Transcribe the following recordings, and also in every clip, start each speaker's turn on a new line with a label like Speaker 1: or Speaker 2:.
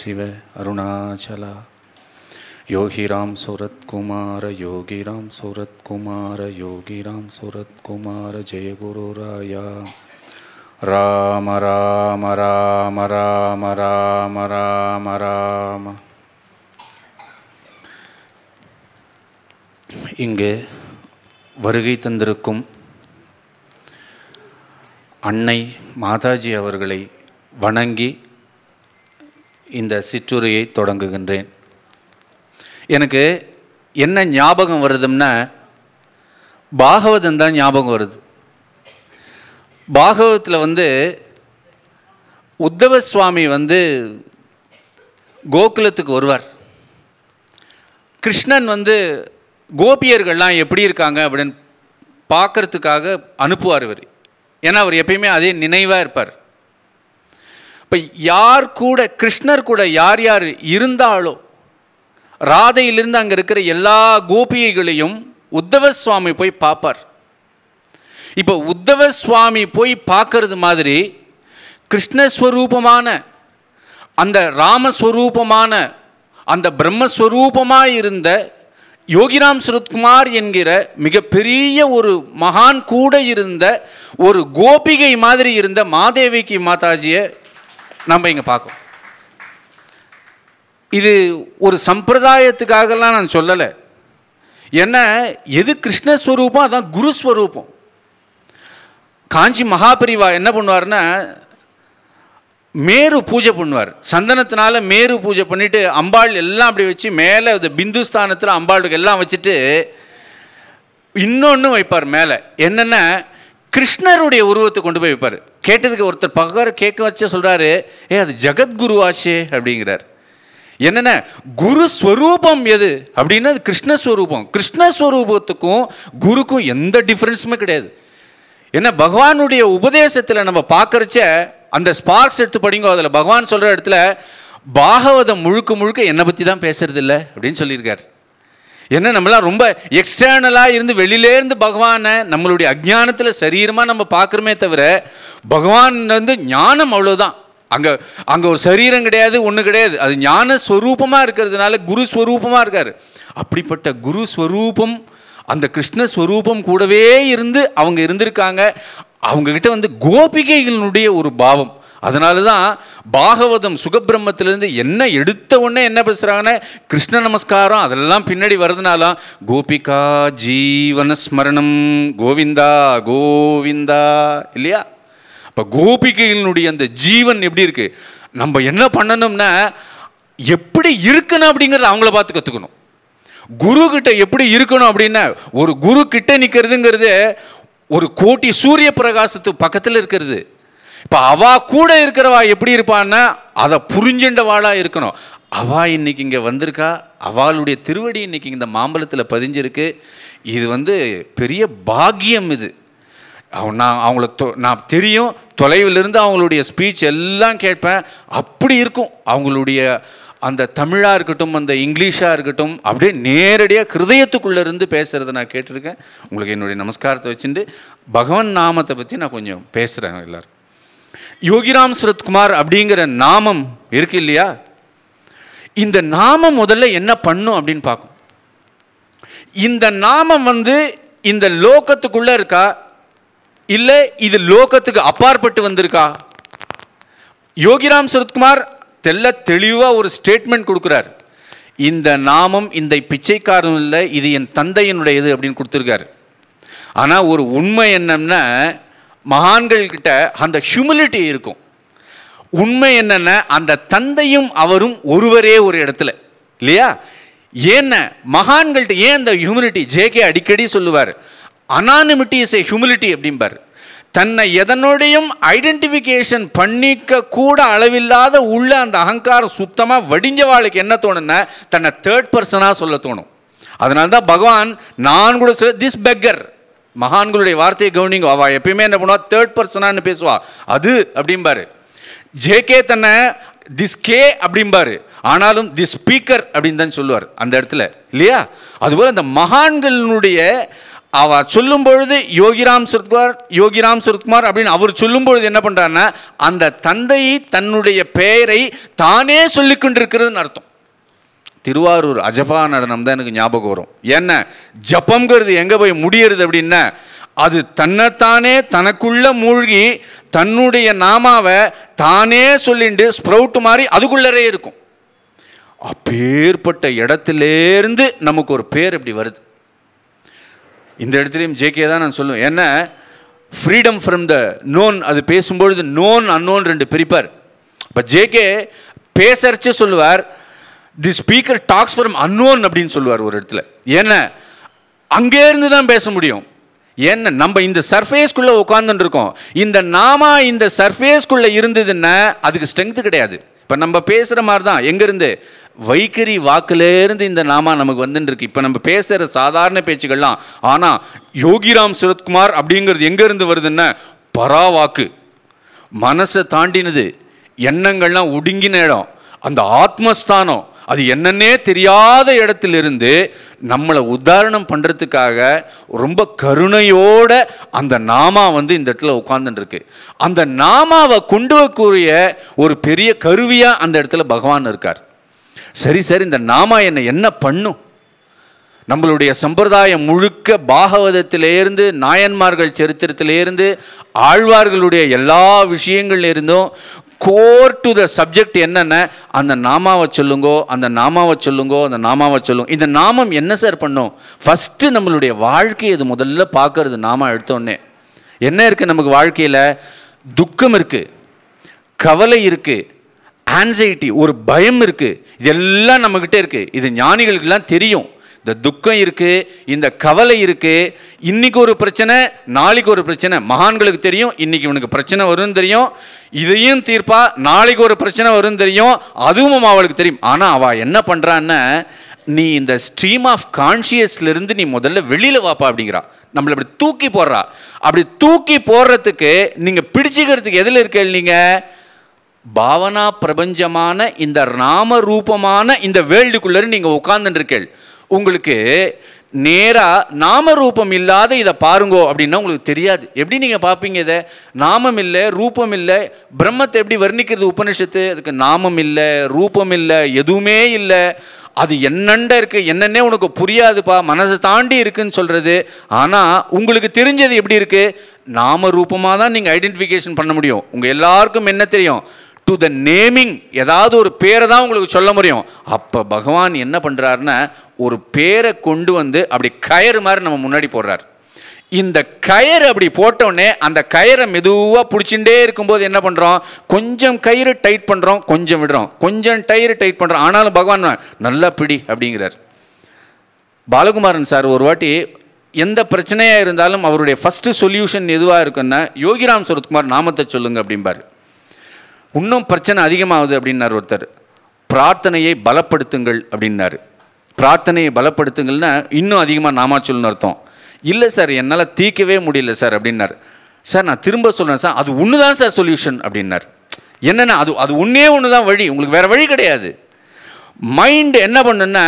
Speaker 1: शिव अरुणाचल योगीराम कुमार योगी राम योगीराम कुमार जय गुरुराय राम राम राम राम राम राम राम இங்கு வருகை தந்திருக்கும் அன்னை மாதாஜி அவர்களை வணங்கி இந்த சிற்றுரையை தொடங்குகின்றேன் எனக்கு என்ன ஞாபகம் வருதுன்னா பாகவதம் தான் ஞாபகம் வருது பாகவத்தில் வந்து உத்தவ சுவாமி வந்து கோகுலத்துக்கு வருவார் கிருஷ்ணன் வந்து கோபியர்கள்லாம் எப்படி இருக்காங்க அப்படின்னு பார்க்குறதுக்காக அனுப்புவார் இவர் ஏன்னா அவர் எப்பயுமே அதே நினைவாக இருப்பார் இப்போ யார் கூட கிருஷ்ணர் கூட யார் யார் இருந்தாலோ ராதையிலிருந்து அங்கே இருக்கிற எல்லா கோபியைகளையும் உத்தவ சுவாமி போய் பார்ப்பார் இப்போ உத்தவ சுவாமி போய் பார்க்கறது மாதிரி கிருஷ்ணஸ்வரூபமான அந்த ராமஸ்வரூபமான அந்த பிரம்மஸ்வரூபமாக இருந்த யோகிராம் சுரத்குமார் என்கிற மிகப்பெரிய ஒரு மகான் கூட இருந்த ஒரு கோபிகை மாதிரி இருந்த மாதேவிக்கு மாதாஜியை நம்ம இங்கே பார்க்கோம் இது ஒரு சம்பிரதாயத்துக்காகலாம் நான் சொல்லலை ஏன்னா எது கிருஷ்ணஸ்வரூபம் அதுதான் குருஸ்வரூபம் காஞ்சி மகாபிரிவா என்ன பண்ணுவார்னா மேரு பூஜை பண்ணுவார் சந்தனத்தினால மேரு பூஜை பண்ணிவிட்டு அம்பாள் எல்லாம் அப்படி வச்சு மேலே இந்த பிந்துஸ்தானத்தில் அம்பாளுக்கு எல்லாம் வச்சுட்டு இன்னொன்று வைப்பார் மேலே என்னென்னா கிருஷ்ணருடைய உருவத்தை கொண்டு போய் வைப்பார் கேட்டதுக்கு ஒருத்தர் பகவார கேட்க வச்சு சொல்கிறாரு ஏ அது ஜெகத்குருவாச்சே அப்படிங்கிறார் என்னென்ன குரு ஸ்வரூபம் எது அப்படின்னா அது கிருஷ்ணஸ்வரூபம் கிருஷ்ணஸ்வரூபத்துக்கும் குருக்கும் எந்த டிஃப்ரென்ஸுமே கிடையாது ஏன்னா பகவானுடைய உபதேசத்தில் நம்ம பார்க்குறச்ச அந்த ஸ்பார்க்ஸ் எடுத்து படிங்கோ அதில் பகவான் சொல்கிற இடத்துல பாகவதம் முழுக்க முழுக்க என்னை பற்றி தான் பேசுறது இல்லை அப்படின்னு சொல்லியிருக்கார் ஏன்னா நம்மளாம் ரொம்ப எக்ஸ்டர்னலாக இருந்து வெளியிலேருந்து பகவானை நம்மளுடைய அஜ்ஞானத்தில் சரீரமாக நம்ம பார்க்குறோமே தவிர பகவான் வந்து ஞானம் அவ்வளோதான் அங்கே அங்கே ஒரு சரீரம் கிடையாது ஒன்று கிடையாது அது ஞான ஸ்வரூபமாக இருக்கிறதுனால குரு ஸ்வரூபமாக இருக்கார் அப்படிப்பட்ட குரு ஸ்வரூபம் அந்த கிருஷ்ணஸ்வரூபம் கூடவே இருந்து அவங்க இருந்திருக்காங்க அவங்கக்கிட்ட வந்து கோபிகைகளுடைய ஒரு பாவம் அதனால தான் பாகவதம் சுகபிரம்மத்திலேருந்து என்ன எடுத்த உடனே என்ன பேசுகிறாங்கன்னா கிருஷ்ண நமஸ்காரம் அதெல்லாம் பின்னாடி வர்றதுனால கோபிகா ஜீவன ஸ்மரணம் கோவிந்தா கோவிந்தா இல்லையா இப்போ கோபிகைகளுடைய அந்த ஜீவன் எப்படி இருக்குது நம்ம என்ன பண்ணணும்னா எப்படி இருக்கணும் அப்படிங்கிறத அவங்கள பார்த்து கற்றுக்கணும் குரு கிட்ட எப்படி இருக்கணும் அப்படின்னா ஒரு குரு கிட்ட நிற்கிறதுங்கிறது ஒரு கோட்டி சூரிய பிரகாசத்து பக்கத்தில் இருக்கிறது இப்போ அவா கூட இருக்கிறவா எப்படி இருப்பான்னா அதை புரிஞ்சின்றவாளாக இருக்கணும் அவா இன்னைக்கு இங்கே வந்திருக்கா அவளுடைய திருவடி இன்னைக்கு இந்த மாம்பழத்தில் பதிஞ்சிருக்கு இது வந்து பெரிய பாக்கியம் இது அவன் நான் அவங்கள தொ நான் தெரியும் தொலைவிலிருந்து அவங்களுடைய ஸ்பீச் எல்லாம் கேட்பேன் அப்படி இருக்கும் அவங்களுடைய அந்த தமிழாக இருக்கட்டும் அந்த இங்கிலீஷாக இருக்கட்டும் அப்படியே நேரடியாக ஹிருதயத்துக்குள்ளேருந்து பேசுகிறத நான் கேட்டிருக்கேன் உங்களுக்கு என்னுடைய நமஸ்காரத்தை வச்சுட்டு பகவன் நாமத்தை பற்றி நான் கொஞ்சம் பேசுகிறேன் எல்லோரும் யோகிராம் சுரத்குமார் அப்படிங்கிற நாமம் இருக்கு இல்லையா இந்த நாமம் முதல்ல என்ன பண்ணும் அப்படின்னு பார்க்கும் இந்த நாமம் வந்து இந்த லோகத்துக்குள்ளே இருக்கா இல்லை இது லோகத்துக்கு அப்பாற்பட்டு வந்திருக்கா யோகிராம் சுரத்குமார் தெல்ல தெளிவாக ஒரு ஸ்டேட்மெண்ட் கொடுக்குறார் இந்த நாமம் இந்த பிச்சைக்காரன் இல்லை இது என் தந்தையினுடையது அப்படின்னு கொடுத்துருக்காரு ஆனால் ஒரு உண்மை என்னன்னா மகான்கள்கிட்ட அந்த ஹியூமிலிட்டி இருக்கும் உண்மை என்னென்னா அந்த தந்தையும் அவரும் ஒருவரே ஒரு இடத்துல இல்லையா ஏன்ன மகான்கள்கிட்ட ஏன் அந்த ஹியூமிலிட்டி ஜேகே அடிக்கடி சொல்லுவார் அனானிமிட்டி இஸ் ஏ ஹியூமிலிட்டி அப்படிம்பார் தன்னை எதனுடையும் ஐடென்டிஃபிகேஷன் பண்ணிக்க கூட அளவில்லாத உள்ள அந்த அகங்காரம் சுத்தமாக வடிஞ்சவாளுக்கு என்ன தோணுன்னா தன்னை தேர்ட் பர்சனாக சொல்ல தோணும் அதனால தான் பகவான் நான் கூட சொல்ல திஸ் பெக்கர் மகான்களுடைய வார்த்தையை கவனிங்க அவள் எப்பயுமே என்ன பண்ணுவா தேர்ட் பர்சனான்னு பேசுவா அது அப்படிம்பாரு கே தன்னை திஸ் கே அப்படிம்பாரு ஆனாலும் தி ஸ்பீக்கர் அப்படின்னு தான் சொல்லுவார் அந்த இடத்துல இல்லையா அதுபோல் அந்த மகான்களினுடைய அவ சொல்லும் பொழுது யோகிராம் சுரத்குமார் யோகிராம் சுரத்குமார் அப்படின்னு அவர் சொல்லும் பொழுது என்ன பண்ணுறாருன்னா அந்த தந்தை தன்னுடைய பெயரை தானே சொல்லிக்கொண்டிருக்கிறதுன்னு அர்த்தம் திருவாரூர் அஜபா நடனம் தான் எனக்கு ஞாபகம் வரும் என்ன ஜப்பங்கிறது எங்கே போய் முடியறது அப்படின்னா அது தன்னைத்தானே தனக்குள்ள மூழ்கி தன்னுடைய நாமாவை தானே சொல்லிண்டு ஸ்ப்ரவுட் மாதிரி அதுக்குள்ளரே இருக்கும் அப்பேற்பட்ட இடத்துலேருந்து நமக்கு ஒரு பேர் இப்படி வருது இந்த இடத்துலையும் ஜேகே தான் நான் சொல்லுவேன் என்ன ஃப்ரீடம் ஃப்ரம் த நோன் அது பேசும்பொழுது நோன் அன்னோன் ரெண்டு பிரிப்பார் இப்போ ஜேகே பேசறச்சு சொல்லுவார் the speaker talks from unknown அப்படின்னு சொல்லுவார் ஒரு இடத்துல ஏன்னா அங்கேருந்து தான் பேச முடியும் ஏன்னா நம்ம இந்த சர்ஃபேஸ்குள்ளே உட்காந்துட்டு இருக்கோம் இந்த நாமா இந்த சர்ஃபேஸ்குள்ளே இருந்ததுன்னா அதுக்கு ஸ்ட்ரென்த்து கிடையாது இப்போ நம்ம பேசுகிற மாதிரி தான் எங்கேருந்து வைக்கரி வாக்குலேருந்து இந்த நாமா நமக்கு வந்துட்டுருக்கு இப்போ நம்ம பேசுகிற சாதாரண பேச்சுக்கள்லாம் ஆனால் யோகிராம் சுரத்குமார் அப்படிங்கிறது எங்கேருந்து வருதுன்னா பராவாக்கு மனசை தாண்டினது எண்ணங்கள்லாம் ஒடுங்கின இடம் அந்த ஆத்மஸ்தானம் அது என்னன்னே தெரியாத இருந்து நம்மளை உதாரணம் பண்ணுறதுக்காக ரொம்ப கருணையோட அந்த நாமா வந்து இந்த இடத்துல உட்காந்துருக்கு அந்த நாமாவை கொண்டு வரக்கூடிய ஒரு பெரிய கருவியாக அந்த இடத்துல பகவான் இருக்கார் சரி சரி இந்த நாமா என்னை என்ன பண்ணும் நம்மளுடைய சம்பிரதாயம் முழுக்க பாகவதத்திலேருந்து நாயன்மார்கள் சரித்திரத்திலேருந்து ஆழ்வார்களுடைய எல்லா விஷயங்கள்லேருந்தும் கோர் டு த சப்ஜெக்ட் என்னென்ன அந்த நாமாவை சொல்லுங்கோ அந்த நாமாவை சொல்லுங்கோ அந்த நாமாவை சொல்லுங்க இந்த நாமம் என்ன சார் பண்ணும் ஃபஸ்ட்டு நம்மளுடைய வாழ்க்கையை இது முதல்ல பார்க்கறது நாம எடுத்தோடனே என்ன இருக்குது நமக்கு வாழ்க்கையில் துக்கம் இருக்குது கவலை இருக்குது ஆன்சைட்டி ஒரு பயம் இருக்குது இதெல்லாம் நம்மக்கிட்டே இருக்குது இது ஞானிகளுக்கெல்லாம் தெரியும் இந்த துக்கம் இருக்குது இந்த கவலை இருக்குது இன்றைக்கு ஒரு பிரச்சனை நாளைக்கு ஒரு பிரச்சனை மகான்களுக்கு தெரியும் இன்றைக்கி இவனுக்கு பிரச்சனை வரும்னு தெரியும் இதையும் தீர்ப்பா நாளைக்கு ஒரு பிரச்சனை வரும்னு தெரியும் அதுவும் அவளுக்கு தெரியும் ஆனால் அவள் என்ன பண்ணுறான்னா நீ இந்த ஸ்ட்ரீம் ஆஃப் கான்ஷியஸ்லேருந்து நீ முதல்ல வெளியில் வாப்பா அப்படிங்கிறா நம்மளை இப்படி தூக்கி போடுறா அப்படி தூக்கி போடுறதுக்கு நீங்கள் பிடிச்சிக்கிறதுக்கு எதில் இருக்க நீங்கள் பாவனா பிரபஞ்சமான இந்த நாம ரூபமான இந்த வேல்டுக்குள்ளே நீங்கள் இருக்கீள் உங்களுக்கு நேராக நாம ரூபம் இல்லாத இதை பாருங்கோ அப்படின்னா உங்களுக்கு தெரியாது எப்படி நீங்கள் பார்ப்பீங்க இதை நாமம் இல்லை ரூபம் இல்லை பிரம்மத்தை எப்படி வர்ணிக்கிறது உபனிஷத்து அதுக்கு நாமம் இல்லை ரூபம் இல்லை எதுவுமே இல்லை அது என்னண்ட இருக்குது என்னென்னே உனக்கு புரியாதுப்பா மனசை தாண்டி இருக்குதுன்னு சொல்கிறது ஆனால் உங்களுக்கு தெரிஞ்சது எப்படி இருக்குது நாம ரூபமாக தான் நீங்கள் ஐடென்டிஃபிகேஷன் பண்ண முடியும் உங்கள் எல்லாருக்கும் என்ன தெரியும் டு த நேமிங் ஏதாவது ஒரு பேரை தான் உங்களுக்கு சொல்ல முடியும் அப்போ பகவான் என்ன பண்ணுறாருன்னா ஒரு பேரை கொண்டு வந்து அப்படி கயறு மாதிரி நம்ம முன்னாடி போடுறார் இந்த கயிறு அப்படி போட்டோடனே அந்த கயிறை மெதுவாக பிடிச்சிட்டே இருக்கும்போது என்ன பண்ணுறோம் கொஞ்சம் கயிறு டைட் பண்ணுறோம் கொஞ்சம் விடுறோம் கொஞ்சம் டயிறு டைட் பண்ணுறோம் ஆனாலும் பகவான் நல்லா பிடி அப்படிங்கிறார் பாலகுமாரன் சார் ஒரு வாட்டி எந்த பிரச்சனையாக இருந்தாலும் அவருடைய ஃபஸ்ட்டு சொல்யூஷன் எதுவாக இருக்குன்னா யோகிராம் சுரத்குமார் நாமத்தை சொல்லுங்கள் அப்படிம்பார் இன்னும் பிரச்சனை அதிகமாகுது அப்படின்னார் ஒருத்தர் பிரார்த்தனையை பலப்படுத்துங்கள் அப்படின்னார் பிரார்த்தனையை பலப்படுத்துங்கள்னா இன்னும் அதிகமாக நாமாச்சொல்னு அர்த்தம் இல்லை சார் என்னால் தீர்க்கவே முடியல சார் அப்படின்னார் சார் நான் திரும்ப சொல்கிறேன் சார் அது ஒன்று தான் சார் சொல்யூஷன் அப்படின்னார் என்னென்னா அது அது ஒன்றே ஒன்று தான் வழி உங்களுக்கு வேறு வழி கிடையாது மைண்டு என்ன பண்ணுன்னா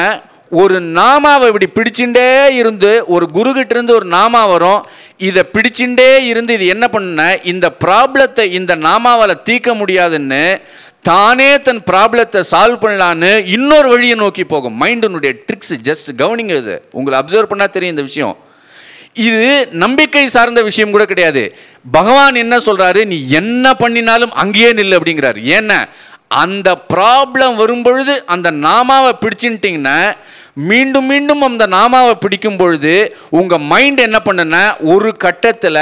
Speaker 1: ஒரு நாமாவை இப்படி பிடிச்சுட்டே இருந்து ஒரு கிட்ட இருந்து ஒரு நாமா வரும் இதை பிடிச்சுட்டே இருந்து இது என்ன பண்ண இந்த ப்ராப்ளத்தை இந்த நாமாவால் தீர்க்க முடியாதுன்னு தானே தன் ப்ராப்ளத்தை சால்வ் பண்ணலான்னு இன்னொரு வழியை நோக்கி போகும் மைண்டினுடைய ட்ரிக்ஸ் ஜஸ்ட் கவனிங்க இது உங்களை அப்சர்வ் பண்ணால் தெரியும் இந்த விஷயம் இது நம்பிக்கை சார்ந்த விஷயம் கூட கிடையாது பகவான் என்ன சொல்கிறாரு நீ என்ன பண்ணினாலும் அங்கேயே நில்லு அப்படிங்கிறாரு ஏன்னா அந்த ப்ராப்ளம் வரும்பொழுது அந்த நாமாவை பிடிச்சுட்டிங்கன்னா மீண்டும் மீண்டும் அந்த நாமாவை பிடிக்கும் பொழுது உங்கள் மைண்ட் என்ன பண்ணுன்னா ஒரு கட்டத்தில்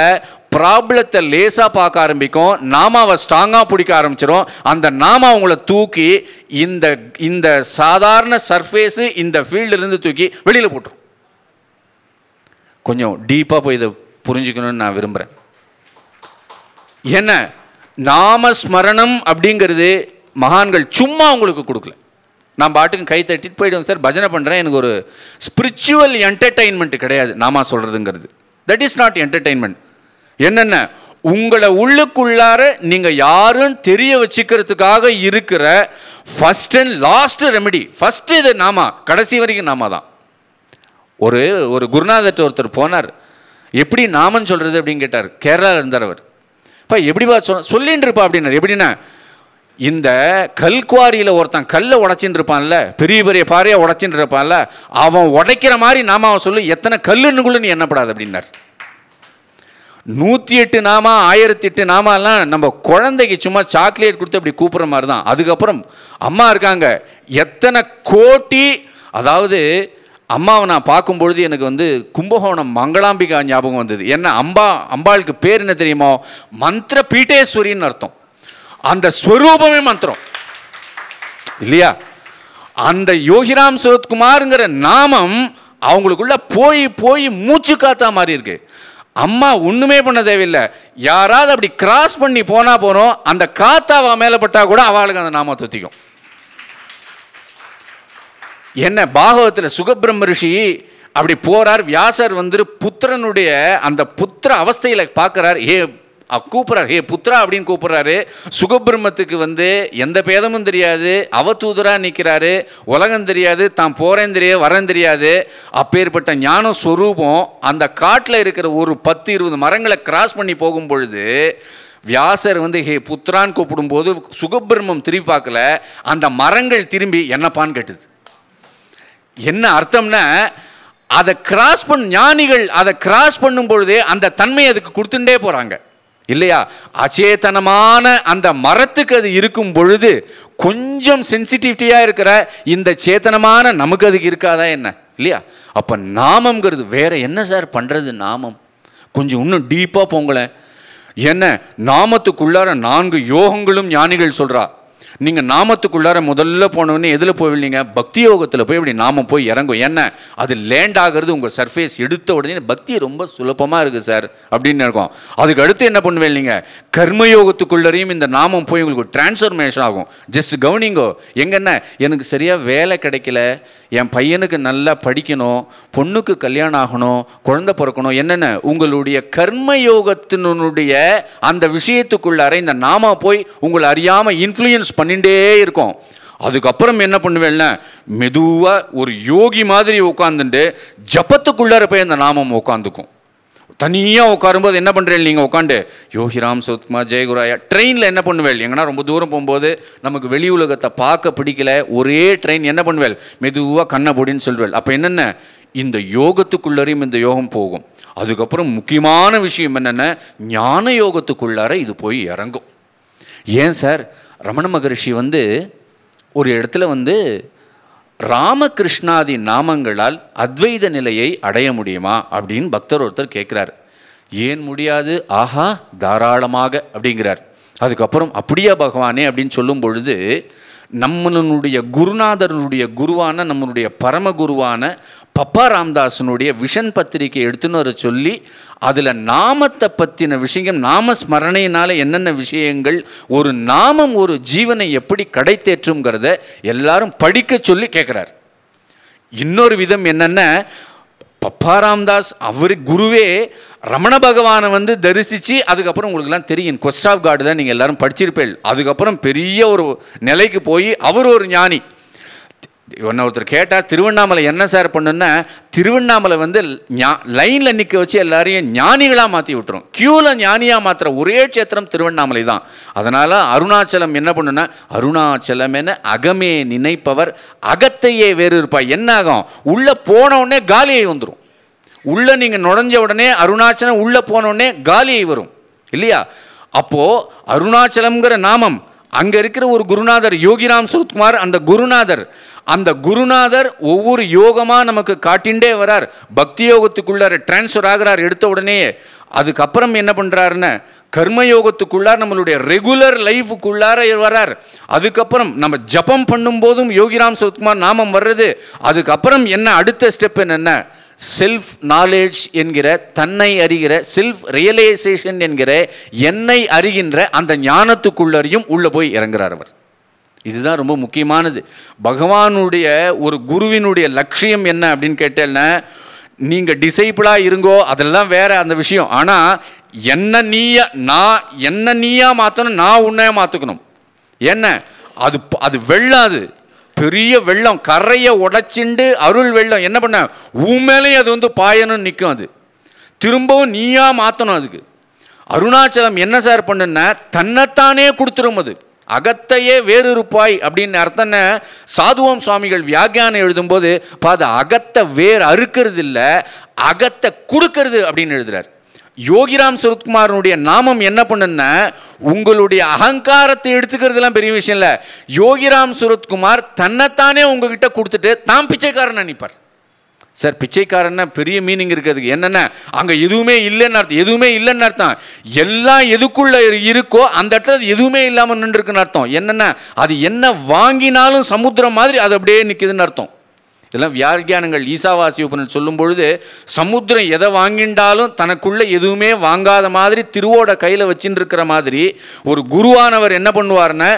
Speaker 1: ப்ராப்ளத்தை லேசாக பார்க்க ஆரம்பிக்கும் நாமாவை ஸ்ட்ராங்காக பிடிக்க ஆரம்பிச்சிடும் அந்த நாமா உங்களை தூக்கி இந்த இந்த சாதாரண சர்ஃபேஸு இந்த ஃபீல்டுலேருந்து தூக்கி வெளியில் போட்டுரும் கொஞ்சம் டீப்பாக போய் இதை புரிஞ்சுக்கணும்னு நான் விரும்புகிறேன் என்ன நாமஸ்மரணம் அப்படிங்கிறது மகான்கள் சும்மா உங்களுக்கு கொடுக்கல நான் பாட்டுக்கும் கை தட்டிட்டு போய்டுவோம் சார் பஜனை பண்ணுறேன் எனக்கு ஒரு ஸ்பிரிச்சுவல் என்டர்டெயின்மெண்ட் கிடையாது நாமா சொல்கிறதுங்கிறது தட் இஸ் நாட் என்டர்டெயின்மெண்ட் என்னென்ன உங்களை உள்ளுக்குள்ளார நீங்கள் யாரும் தெரிய வச்சுக்கிறதுக்காக இருக்கிற first and last remedy first இது நாமா கடைசி வரைக்கும் நாமா தான் ஒரு ஒரு குருநாதர் ஒருத்தர் போனார் எப்படி நாமன்னு சொல்கிறது அப்படின்னு கேட்டார் கேரளாவில் இருந்தார் அவர் இப்போ எப்படிப்பா சொல் சொல்லின்னு இருப்பா அப்படின்னார் எப்படின்னா இந்த கல்குவாரியில் ஒருத்தன் கல்லை உடச்சின்னு இருப்பான்ல பெரிய பெரிய பாறையாக உடச்சின்னு இருப்பான்ல அவன் உடைக்கிற மாதிரி நாம அவன் சொல்லு எத்தனை கல்லுன்னுக்குள்ள நீ என்னப்படாது அப்படின்னார் நூற்றி எட்டு நாமா ஆயிரத்தி எட்டு நாமாலாம் நம்ம குழந்தைக்கு சும்மா சாக்லேட் கொடுத்து அப்படி கூப்பிட்ற மாதிரி தான் அதுக்கப்புறம் அம்மா இருக்காங்க எத்தனை கோட்டி அதாவது அம்மாவை நான் பார்க்கும்பொழுது எனக்கு வந்து கும்பகோணம் மங்களாம்பிகா ஞாபகம் வந்தது என்ன அம்பா அம்பாளுக்கு பேர் என்ன தெரியுமோ மந்திர பீட்டேஸ்வரின்னு அர்த்தம் அந்த ஸ்வரூபமே மந்திரம் இல்லையா அந்த யோகிராம் சுரத்குமாருங்கிற நாமம் அவங்களுக்குள்ள போய் போய் மூச்சு காத்தா மாதிரி இருக்கு அம்மா ஒன்றுமே பண்ண தேவையில்லை யாராவது அப்படி கிராஸ் பண்ணி போனால் போறோம் அந்த காத்தா அவள் கூட அவளுக்கு அந்த நாம தொத்திக்கும் என்ன பாகவத்தில் சுகபிரம்ம ரிஷி அப்படி போறார் வியாசர் வந்து புத்திரனுடைய அந்த புத்திர அவஸ்தையில் பார்க்குறார் ஏ கூப்பிட்றாரு ஹே புத்ரா அப்படின்னு கூப்பிட்றாரு சுகபிரமத்துக்கு வந்து எந்த பேதமும் தெரியாது அவதூதராக நிற்கிறாரு உலகம் தெரியாது தான் போகிறேன் தெரிய வரேன் தெரியாது அப்பேற்பட்ட ஞான ஸ்வரூபம் அந்த காட்டில் இருக்கிற ஒரு பத்து இருபது மரங்களை கிராஸ் பண்ணி போகும் பொழுது வியாசர் வந்து ஹே புத்ரான்னு கூப்பிடும்போது சுகபிரமம் திரும்பி பார்க்கல அந்த மரங்கள் திரும்பி என்னப்பான்னு கேட்டுது என்ன அர்த்தம்னா அதை கிராஸ் பண்ண ஞானிகள் அதை கிராஸ் பண்ணும் பொழுதே அந்த தன்மை அதுக்கு கொடுத்துட்டே போகிறாங்க இல்லையா அச்சேதனமான அந்த மரத்துக்கு அது இருக்கும் பொழுது கொஞ்சம் சென்சிட்டிவிட்டியாக இருக்கிற இந்த சேத்தனமான நமக்கு அதுக்கு இருக்காதா என்ன இல்லையா அப்போ நாமங்கிறது வேற என்ன சார் பண்ணுறது நாமம் கொஞ்சம் இன்னும் டீப்பாக போங்களேன் என்ன நாமத்துக்குள்ளார நான்கு யோகங்களும் ஞானிகள் சொல்கிறா நீங்கள் நாமத்துக்குள்ளார முதல்ல போனவொடனே எதில் போவீங்க பக்தி யோகத்தில் போய் இப்படி நாமம் போய் இறங்கும் ஏன்னா அது லேண்ட் ஆகிறது உங்கள் சர்ஃபேஸ் எடுத்த உடனே பக்தி ரொம்ப சுலபமாக இருக்குது சார் அப்படின்னு இருக்கும் அதுக்கு அடுத்து என்ன பண்ணுவேன் இல்லைங்க கர்மயோகத்துக்குள்ளரையும் இந்த நாமம் போய் உங்களுக்கு டிரான்ஸ்ஃபர்மேஷன் ஆகும் ஜஸ்ட் கவனிங்கோ எங்கன்னா எனக்கு சரியாக வேலை கிடைக்கல என் பையனுக்கு நல்லா படிக்கணும் பொண்ணுக்கு கல்யாணம் ஆகணும் குழந்தை பிறக்கணும் என்னென்ன உங்களுடைய கர்மயோகத்தினுடைய அந்த விஷயத்துக்குள்ளார இந்த நாம போய் உங்களை அறியாமல் இன்ஃப்ளூயன்ஸ் பண்ணிகிட்டே இருக்கோம் அதுக்கப்புறம் என்ன பண்ணுவேன்ல மெதுவாக ஒரு யோகி மாதிரி உட்காந்துட்டு ஜபத்துக்குள்ளார போய் அந்த நாமம் உட்காந்துக்கும் தனியாக உட்காரும்போது என்ன பண்ணுறேன் நீங்கள் உட்காந்து யோகிராம் சுத்மா ஜெயகுராயா ட்ரெயினில் என்ன பண்ணுவேள் எங்கன்னா ரொம்ப தூரம் போகும்போது நமக்கு வெளி உலகத்தை பார்க்க பிடிக்கல ஒரே ட்ரெயின் என்ன பண்ணுவேள் மெதுவாக கண்ணை பொடின்னு சொல்வேள் அப்போ என்னென்ன இந்த யோகத்துக்குள்ளரையும் இந்த யோகம் போகும் அதுக்கப்புறம் முக்கியமான விஷயம் என்னென்ன ஞான யோகத்துக்குள்ளார இது போய் இறங்கும் ஏன் சார் ரமண மகரிஷி வந்து ஒரு இடத்துல வந்து ராமகிருஷ்ணாதி நாமங்களால் அத்வைத நிலையை அடைய முடியுமா அப்படின்னு பக்தர் ஒருத்தர் கேட்குறார் ஏன் முடியாது ஆஹா தாராளமாக அப்படிங்கிறார் அதுக்கப்புறம் அப்படியா பகவானே அப்படின்னு சொல்லும் பொழுது நம்மளுடைய குருநாதருடைய குருவான நம்மளுடைய பரம குருவான பப்பா ராம்தாசனுடைய விஷன் பத்திரிக்கை எடுத்துன்னு வர சொல்லி அதில் நாமத்தை பற்றின விஷயம் நாம ஸ்மரணையினால் என்னென்ன விஷயங்கள் ஒரு நாமம் ஒரு ஜீவனை எப்படி கடைத்தேற்றுங்கிறத எல்லாரும் படிக்க சொல்லி கேட்குறார் இன்னொரு விதம் என்னென்ன பப்பா ராம்தாஸ் அவர் குருவே ரமண பகவானை வந்து தரிசித்து அதுக்கப்புறம் உங்களுக்குலாம் தெரியும் கொஸ்ட் ஆஃப் காடு தான் நீங்கள் எல்லோரும் படிச்சிருப்பேள் அதுக்கப்புறம் பெரிய ஒரு நிலைக்கு போய் அவர் ஒரு ஞானி ஒன்று ஒருத்தர் கேட்டால் திருவண்ணாமலை என்ன சார் பண்ணுன்னா திருவண்ணாமலை வந்து ஞா லைனில் நிற்க வச்சு எல்லாரையும் ஞானிகளாக மாற்றி விட்டுரும் க்யூவில் ஞானியாக மாற்றுற ஒரே க்ஷேத்திரம் திருவண்ணாமலை தான் அதனால் அருணாச்சலம் என்ன பண்ணுன்னா அருணாச்சலம் என்ன அகமே நினைப்பவர் அகத்தையே வேறு இருப்பா என்ன ஆகும் உள்ளே போனவுடனே காலியை வந்துடும் உள்ளே நீங்கள் நுழைஞ்ச உடனே அருணாச்சலம் உள்ளே போனவுடனே காலியை வரும் இல்லையா அப்போது அருணாச்சலம்ங்கிற நாமம் அங்கே இருக்கிற ஒரு குருநாதர் யோகிராம் சுரத்குமார் அந்த குருநாதர் அந்த குருநாதர் ஒவ்வொரு யோகமாக நமக்கு காட்டிண்டே வரார் பக்தி யோகத்துக்குள்ளார் டிரான்ஸ்ஃபர் ஆகிறார் எடுத்த உடனே அதுக்கப்புறம் என்ன பண்ணுறாருன்னு கர்மயோகத்துக்குள்ளார் நம்மளுடைய ரெகுலர் லைஃபுக்குள்ளார வரார் அதுக்கப்புறம் நம்ம ஜபம் பண்ணும்போதும் யோகிராம் சுத்மார் நாமம் வர்றது அதுக்கப்புறம் என்ன அடுத்த ஸ்டெப் என்னென்ன செல்ஃப் நாலேஜ் என்கிற தன்னை அறிகிற செல்ஃப் ரியலைசேஷன் என்கிற என்னை அறிகின்ற அந்த ஞானத்துக்குள்ளரையும் உள்ளே போய் இறங்குறார் அவர் இதுதான் ரொம்ப முக்கியமானது பகவானுடைய ஒரு குருவினுடைய லட்சியம் என்ன அப்படின்னு கேட்டேன்னா நீங்கள் டிசைபிளாக இருங்கோ அதெல்லாம் வேற அந்த விஷயம் ஆனால் என்ன நீயா நான் என்ன நீயா மாற்றணும் நான் உன்னையாக மாற்றுக்கணும் என்ன அது அது வெள்ளம் அது பெரிய வெள்ளம் கரையை உடைச்சிண்டு அருள் வெள்ளம் என்ன பண்ண மேலேயும் அது வந்து பாயணும்னு நிற்கும் அது திரும்பவும் நீயாக மாற்றணும் அதுக்கு அருணாச்சலம் என்ன சார் பண்ணுன்னா தன்னைத்தானே கொடுத்துரும் அது அகத்தையே வேறு இருப்பாய் அப்படின்னு அர்த்தம் சாதுவம் சுவாமிகள் வியாக்கியானம் எழுதும்போது பாது அகத்தை வேறு அறுக்கிறது இல்லை அகத்தை கொடுக்கறது அப்படின்னு எழுதுறார் யோகிராம் சுரத்குமாரனுடைய நாமம் என்ன பண்ணுன்னா உங்களுடைய அகங்காரத்தை எடுத்துக்கிறதுலாம் பெரிய விஷயம் இல்லை யோகிராம் சுரத்குமார் தன்னைத்தானே உங்ககிட்ட கொடுத்துட்டு தான் பிச்சைக்காரன் நினைப்பார் சார் பிச்சைக்காரன்னா பெரிய மீனிங் இருக்கிறதுக்கு என்னென்ன அங்கே எதுவுமே இல்லைன்னு அர்த்தம் எதுவுமே இல்லைன்னு அர்த்தம் எல்லாம் எதுக்குள்ளே இருக்கோ அந்த இடத்துல எதுவுமே இல்லாமல் நின்றுருக்குன்னு அர்த்தம் என்னென்ன அது என்ன வாங்கினாலும் சமுத்திரம் மாதிரி அது அப்படியே நிற்கிதுன்னு அர்த்தம் இதெல்லாம் வியாக்கியானங்கள் ஈசாவாசியப்பன் சொல்லும் பொழுது சமுத்திரம் எதை வாங்கிண்டாலும் தனக்குள்ளே எதுவுமே வாங்காத மாதிரி திருவோட கையில் வச்சுட்டு இருக்கிற மாதிரி ஒரு குருவானவர் என்ன பண்ணுவார்னா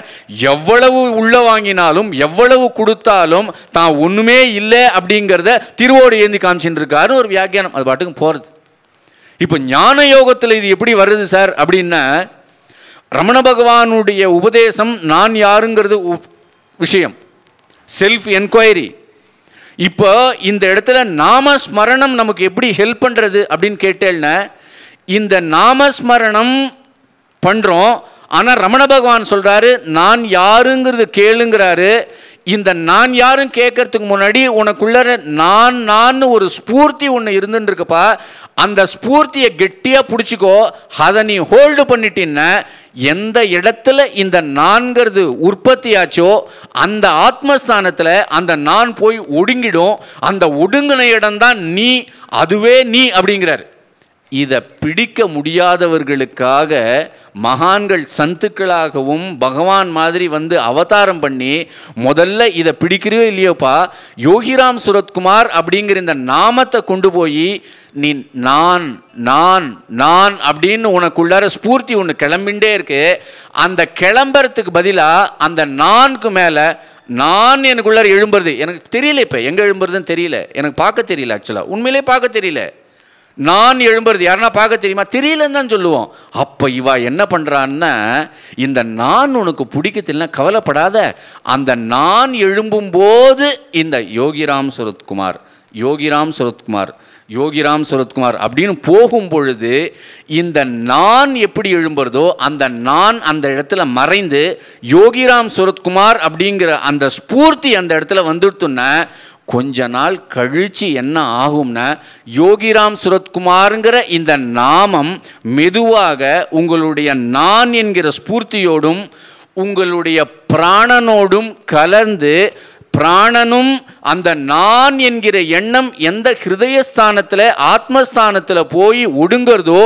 Speaker 1: எவ்வளவு உள்ளே வாங்கினாலும் எவ்வளவு கொடுத்தாலும் தான் ஒன்றுமே இல்லை அப்படிங்கிறத திருவோடு ஏந்தி காமிச்சுட்டு இருக்காரு ஒரு வியாக்கியானம் அது பாட்டுக்கு போகிறது இப்போ ஞான யோகத்தில் இது எப்படி வருது சார் அப்படின்னா ரமண பகவானுடைய உபதேசம் நான் யாருங்கிறது விஷயம் செல்ஃப் என்கொயரி இப்போ இந்த இடத்துல நாம ஸ்மரணம் நமக்கு எப்படி ஹெல்ப் பண்ணுறது அப்படின்னு கேட்டேன்ன இந்த நாமஸ்மரணம் பண்ணுறோம் ஆனால் ரமண பகவான் சொல்கிறாரு நான் யாருங்கிறது கேளுங்கிறாரு இந்த நான் யாரும் கேட்கறதுக்கு முன்னாடி உனக்குள்ள நான் நான் ஒரு ஸ்பூர்த்தி ஒன்று இருந்துட்டு அந்த ஸ்பூர்த்தியை கெட்டியாக பிடிச்சிக்கோ அதை நீ ஹோல்டு பண்ணிட்டின்ன எந்த இடத்துல இந்த நான்கிறது உற்பத்தி ஆச்சோ அந்த ஆத்மஸ்தானத்தில் அந்த நான் போய் ஒடுங்கிடும் அந்த ஒடுங்கின இடம்தான் நீ அதுவே நீ அப்படிங்கிறார் இதை பிடிக்க முடியாதவர்களுக்காக மகான்கள் சந்துக்களாகவும் பகவான் மாதிரி வந்து அவதாரம் பண்ணி முதல்ல இதை பிடிக்கிறோ இல்லையோப்பா யோகிராம் சுரத்குமார் அப்படிங்கிற இந்த நாமத்தை கொண்டு போய் நீ நான் நான் நான் அப்படின்னு உனக்குள்ளார ஸ்பூர்த்தி ஒன்று கிளம்பிண்டே இருக்கு அந்த கிளம்புறதுக்கு பதிலாக அந்த நான்கு மேலே நான் எனக்குள்ளார எழும்புறது எனக்கு தெரியல இப்போ எங்கே எழும்புறதுன்னு தெரியல எனக்கு பார்க்க தெரியல ஆக்சுவலாக உண்மையிலே பார்க்க தெரியல நான் எழும்புறது யாருன்னா பார்க்க தெரியுமா தெரியலன்னு தான் சொல்லுவோம் அப்போ இவா என்ன பண்ணுறான்னா இந்த நான் உனக்கு பிடிக்கத்தில்னா கவலைப்படாத அந்த நான் எழும்பும்போது இந்த யோகிராம் சுரத்குமார் யோகிராம் சுரத்குமார் யோகிராம் சுரத்குமார் அப்படின்னு போகும் பொழுது இந்த நான் எப்படி எழும்புறதோ அந்த நான் அந்த இடத்துல மறைந்து யோகிராம் சுரத்குமார் அப்படிங்கிற அந்த ஸ்பூர்த்தி அந்த இடத்துல வந்துடுத்துன்னா கொஞ்ச நாள் கழித்து என்ன ஆகும்னா யோகிராம் சுரத்குமாருங்கிற இந்த நாமம் மெதுவாக உங்களுடைய நான் என்கிற ஸ்பூர்த்தியோடும் உங்களுடைய பிராணனோடும் கலந்து பிராணனும் அந்த நான் என்கிற எண்ணம் எந்த ஹிருதயஸ்தானத்தில் ஆத்மஸ்தானத்தில் போய் ஒடுங்கிறதோ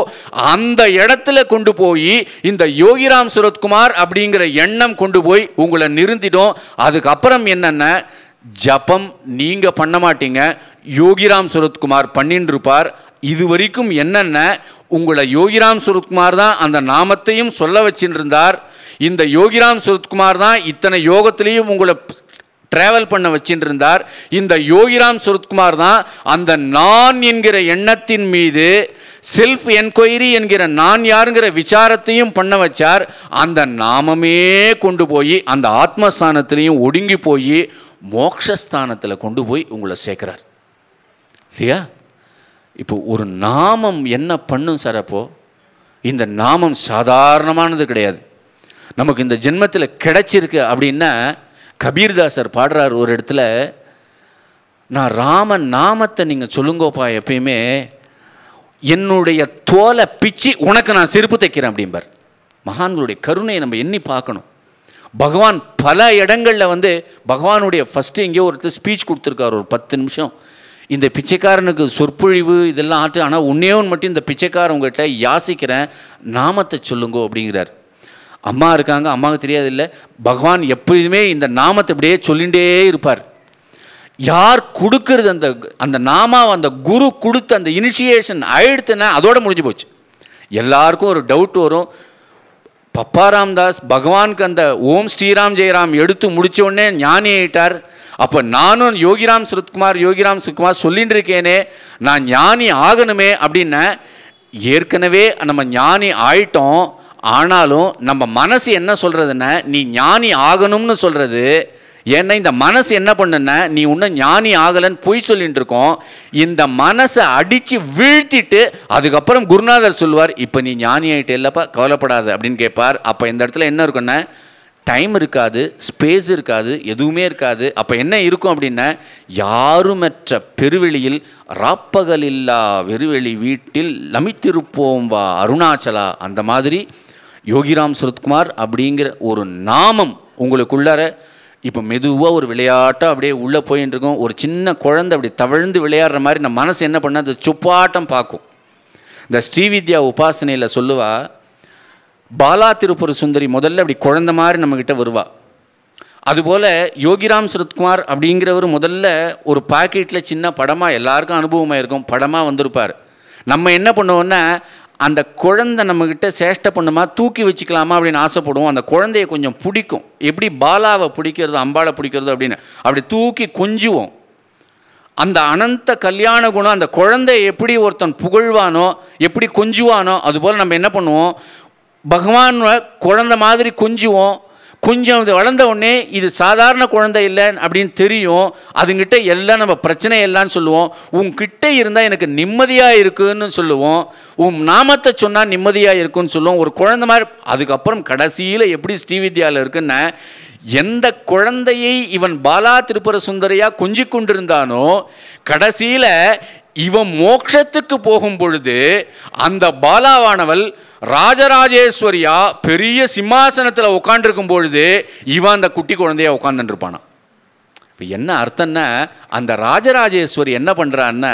Speaker 1: அந்த இடத்துல கொண்டு போய் இந்த யோகிராம் சுரத்குமார் அப்படிங்கிற எண்ணம் கொண்டு போய் உங்களை நிறுத்திட்டோம் அதுக்கப்புறம் என்னென்ன ஜபம் நீங்கள் பண்ண மாட்டீங்க யோகிராம் சுரத்குமார் பண்ணின்னு இருப்பார் இது வரைக்கும் என்னென்ன உங்களை யோகிராம் சுரத்குமார் தான் அந்த நாமத்தையும் சொல்ல வச்சுருந்தார் இந்த யோகிராம் சுரத்குமார் தான் இத்தனை யோகத்திலையும் உங்களை ட்ராவல் பண்ண வச்சுருந்தார் இந்த யோகிராம் சுரத்குமார் தான் அந்த நான் என்கிற எண்ணத்தின் மீது செல்ஃப் என்கொயரி என்கிற நான் யாருங்கிற விசாரத்தையும் பண்ண வச்சார் அந்த நாமமே கொண்டு போய் அந்த ஆத்மஸ்தானத்திலையும் ஒடுங்கி போய் மோக்ஷஸ்தானத்தில் கொண்டு போய் உங்களை சேர்க்குறார் இல்லையா இப்போ ஒரு நாமம் என்ன பண்ணும் சார் அப்போது இந்த நாமம் சாதாரணமானது கிடையாது நமக்கு இந்த ஜென்மத்தில் கிடைச்சிருக்கு அப்படின்னா கபீர்தாசர் பாடுறார் ஒரு இடத்துல நான் ராம நாமத்தை நீங்கள் சொல்லுங்கோப்பா எப்பயுமே என்னுடைய தோலை பிச்சு உனக்கு நான் செருப்பு தைக்கிறேன் அப்படிம்பார் மகான்களுடைய கருணையை நம்ம எண்ணி பார்க்கணும் பகவான் பல இடங்களில் வந்து பகவானுடைய ஃபஸ்ட்டு எங்கேயோ ஒருத்தர் ஸ்பீச் கொடுத்துருக்கார் ஒரு பத்து நிமிஷம் இந்த பிச்சைக்காரனுக்கு சொற்பொழிவு இதெல்லாம் ஆற்று ஆனால் உன்னையோன் மட்டும் இந்த உங்கள்கிட்ட யாசிக்கிறேன் நாமத்தை சொல்லுங்கோ அப்படிங்கிறார் அம்மா இருக்காங்க அம்மாவுக்கு தெரியாது இல்லை பகவான் எப்பொழுதுமே இந்த நாமத்தை இப்படியே சொல்லிகிட்டே இருப்பார் யார் கொடுக்கறது அந்த அந்த நாமாவை அந்த குரு கொடுத்த அந்த இனிஷியேஷன் அழுத்துனா அதோடு முடிஞ்சு போச்சு எல்லாருக்கும் ஒரு டவுட் வரும் பப்பாராம் தாஸ் பகவானுக்கு அந்த ஓம் ஸ்ரீராம் ஜெயராம் எடுத்து முடித்த உடனே ஞானி ஆயிட்டார் அப்போ நானும் யோகிராம் சுரத்குமார் யோகிராம் சுக்குமார் சொல்லிட்டு இருக்கேனே நான் ஞானி ஆகணுமே அப்படின்ன ஏற்கனவே நம்ம ஞானி ஆயிட்டோம் ஆனாலும் நம்ம மனசு என்ன சொல்கிறதுன்னா நீ ஞானி ஆகணும்னு சொல்கிறது ஏன்னா இந்த மனசு என்ன பண்ணுன்னா நீ இன்னும் ஞானி ஆகலைன்னு பொய் சொல்லிட்டு இருக்கோம் இந்த மனசை அடித்து வீழ்த்திட்டு அதுக்கப்புறம் குருநாதர் சொல்லுவார் இப்போ நீ ஞானி ஆகிட்டு இல்லைப்பா கவலைப்படாது அப்படின்னு கேட்பார் அப்போ இந்த இடத்துல என்ன இருக்குன்னா டைம் இருக்காது ஸ்பேஸ் இருக்காது எதுவுமே இருக்காது அப்போ என்ன இருக்கும் அப்படின்னா யாருமற்ற பெருவெளியில் ராப்பகலில்லா வெறுவெளி வீட்டில் லமித்திருப்போம் வா அருணாச்சலா அந்த மாதிரி யோகிராம் சுரத்குமார் அப்படிங்கிற ஒரு நாமம் உங்களுக்குள்ளார இப்போ மெதுவாக ஒரு விளையாட்டாக அப்படியே உள்ளே போயின்னு இருக்கும் ஒரு சின்ன குழந்தை அப்படி தவழ்ந்து விளையாடுற மாதிரி நம்ம மனசு என்ன பண்ணால் அந்த சுப்பாட்டம் பார்க்கும் இந்த ஸ்ரீவித்யா உபாசனையில் சொல்லுவா பாலா திருப்பூர் சுந்தரி முதல்ல அப்படி குழந்த மாதிரி நம்மக்கிட்ட வருவா அதுபோல் யோகிராம் சுரத்குமார் அப்படிங்கிறவர் முதல்ல ஒரு பாக்கெட்டில் சின்ன படமாக எல்லாருக்கும் அனுபவமாக இருக்கும் படமாக வந்திருப்பார் நம்ம என்ன பண்ணுவோன்னா அந்த குழந்தை நம்மக்கிட்ட சேஷ்ட பண்ணுமா தூக்கி வச்சுக்கலாமா அப்படின்னு ஆசைப்படுவோம் அந்த குழந்தைய கொஞ்சம் பிடிக்கும் எப்படி பாலாவை பிடிக்கிறது அம்பாலை பிடிக்கிறது அப்படின்னு அப்படி தூக்கி கொஞ்சுவோம் அந்த அனந்த கல்யாண குணம் அந்த குழந்தைய எப்படி ஒருத்தன் புகழ்வானோ எப்படி கொஞ்சுவானோ அதுபோல் நம்ம என்ன பண்ணுவோம் பகவான் குழந்த மாதிரி கொஞ்சுவோம் கொஞ்சம் இது வளர்ந்த உடனே இது சாதாரண குழந்தை இல்லை அப்படின்னு தெரியும் அதுங்கிட்ட எல்லாம் நம்ம பிரச்சனை இல்லைன்னு சொல்லுவோம் உங்ககிட்ட இருந்தால் எனக்கு நிம்மதியாக இருக்குன்னு சொல்லுவோம் உன் நாமத்தை சொன்னால் நிம்மதியாக இருக்குன்னு சொல்லுவோம் ஒரு குழந்த மாதிரி அதுக்கப்புறம் கடைசியில் எப்படி ஸ்ரீவித்யாவில் இருக்குன்னா எந்த குழந்தையை இவன் பாலா திருப்புர சுந்தரியாக கொஞ்சி கொண்டிருந்தானோ கடைசியில் இவன் மோட்சத்துக்கு போகும் பொழுது அந்த பாலாவானவள் ராஜராஜேஸ்வரியா பெரிய சிம்மாசனத்தில் உட்காண்டிருக்கும் பொழுது இவன் அந்த குட்டி குழந்தைய உட்காந்துருப்பானா இப்போ என்ன அர்த்தம்னா அந்த ராஜராஜேஸ்வரி என்ன பண்ணுறான்னா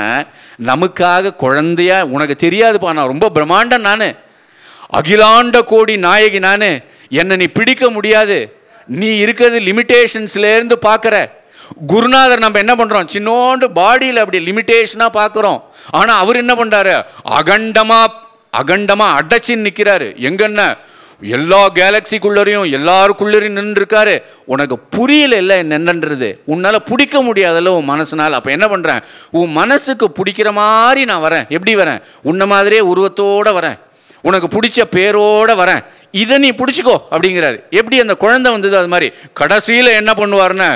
Speaker 1: நமக்காக குழந்தையா உனக்கு தெரியாதுப்பா நான் ரொம்ப பிரம்மாண்டம் நான் அகிலாண்ட கோடி நாயகி நான் என்னை நீ பிடிக்க முடியாது நீ இருக்கிறது லிமிட்டேஷன்ஸ்லேருந்து பார்க்குற குருநாதர் நம்ம என்ன பண்ணுறோம் சின்னோண்டு பாடியில் அப்படி லிமிட்டேஷனாக பார்க்குறோம் ஆனால் அவர் என்ன பண்ணுறாரு அகண்டமாக அகண்டமாக அடைச்சின்னு நிற்கிறாரு எங்கென்ன எல்லா கேலக்சிக்குள்ளரையும் எல்லாருக்குள்ளரையும் நின்றுருக்காரு உனக்கு புரியல இல்லை என்னன்றது உன்னால் பிடிக்க முடியாதல்ல உன் மனசுனால் அப்போ என்ன பண்ணுறேன் உன் மனசுக்கு பிடிக்கிற மாதிரி நான் வரேன் எப்படி வரேன் உன்ன மாதிரியே உருவத்தோடு வரேன் உனக்கு பிடிச்ச பேரோடு வரேன் இதை நீ பிடிச்சிக்கோ அப்படிங்கிறாரு எப்படி அந்த குழந்தை வந்தது அது மாதிரி கடைசியில் என்ன பண்ணுவார்னு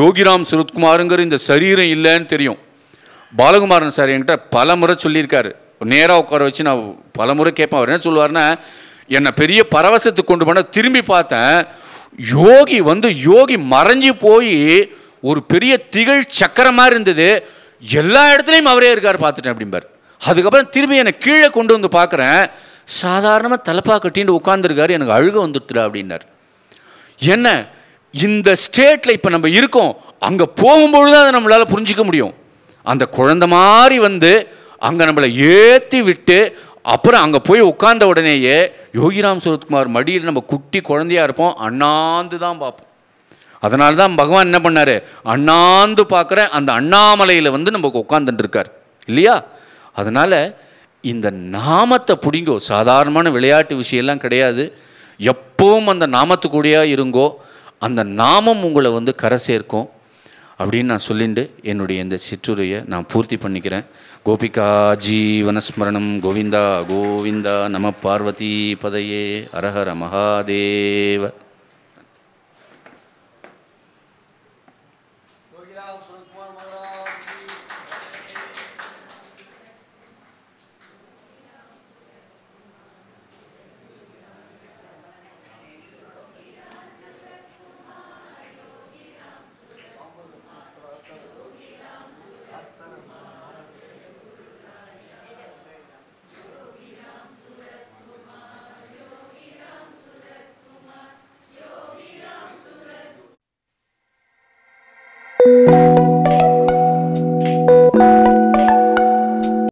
Speaker 1: யோகிராம் சுரத்குமாருங்கிற இந்த சரீரம் இல்லைன்னு தெரியும் பாலகுமாரன் சார் என்கிட்ட பல முறை சொல்லியிருக்காரு நேராக உட்கார வச்சு நான் பல முறை கேட்பேன் அவர் என்ன சொல்லுவார்னா என்னை பெரிய பரவசத்துக்கு கொண்டு போனால் திரும்பி பார்த்தேன் யோகி வந்து யோகி மறைஞ்சு போய் ஒரு பெரிய திகழ் சக்கரமாக இருந்தது எல்லா இடத்துலையும் அவரே இருக்கார் பார்த்துட்டேன் அப்படிம்பார் அதுக்கப்புறம் திரும்பி என்னை கீழே கொண்டு வந்து பார்க்குறேன் சாதாரணமாக தலைப்பா கட்டின்னு உட்காந்துருக்காரு எனக்கு அழுக வந்துடுத்துடா அப்படின்னார் என்ன இந்த ஸ்டேட்டில் இப்போ நம்ம இருக்கோம் அங்கே போகும்பொழுது அதை நம்மளால் புரிஞ்சிக்க முடியும் அந்த குழந்த மாதிரி வந்து அங்கே நம்மளை ஏற்றி விட்டு அப்புறம் அங்கே போய் உட்கார்ந்த உடனேயே யோகிராம் சுரத்குமார் மடியில் நம்ம குட்டி குழந்தையாக இருப்போம் அண்ணாந்து தான் பார்ப்போம் அதனால தான் பகவான் என்ன பண்ணார் அண்ணாந்து பார்க்குற அந்த அண்ணாமலையில் வந்து நமக்கு உட்காந்துட்டுருக்கார் இல்லையா அதனால் இந்த நாமத்தை பிடிங்கோ சாதாரணமான விளையாட்டு விஷயம்லாம் கிடையாது எப்பவும் அந்த நாமத்துக்குடியாக இருங்கோ அந்த நாமம் உங்களை வந்து கரை சேர்க்கும் அப்படின்னு நான் சொல்லிட்டு என்னுடைய இந்த சிற்றுரையை நான் பூர்த்தி பண்ணிக்கிறேன் गोपिका जीवनस्मरणं गोविन्दा गोविन्दा नमः पार्वतीपदये हरहर महादेव